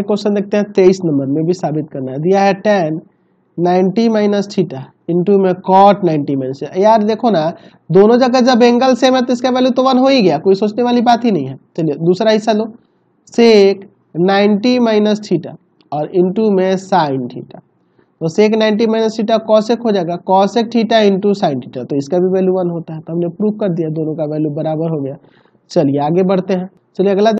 question देखते हैं तेईस नंबर में भी साबित करना है दिया है tan ninety minus theta into में कॉट नाइन्टी माइनस यार देखो ना दोनों जगह जब एंगल सेम है तो इसका वैल्यू तो वन हो ही गया कोई सोचने वाली बात ही नहीं है चलिए दूसरा हिस्सा लो सेक नाइन्टी माइनस थीटा और इंटू में साइन थीटा तो sec ninety minus theta cosec हो जाएगा cosec theta into sine theta तो इसका भी वैल्यू वन होता है तो हमने प्रूव कर दिया दोनों का वैल्यू बराबर हो गया चलिए आगे बढ़ते हैं चलिए अगला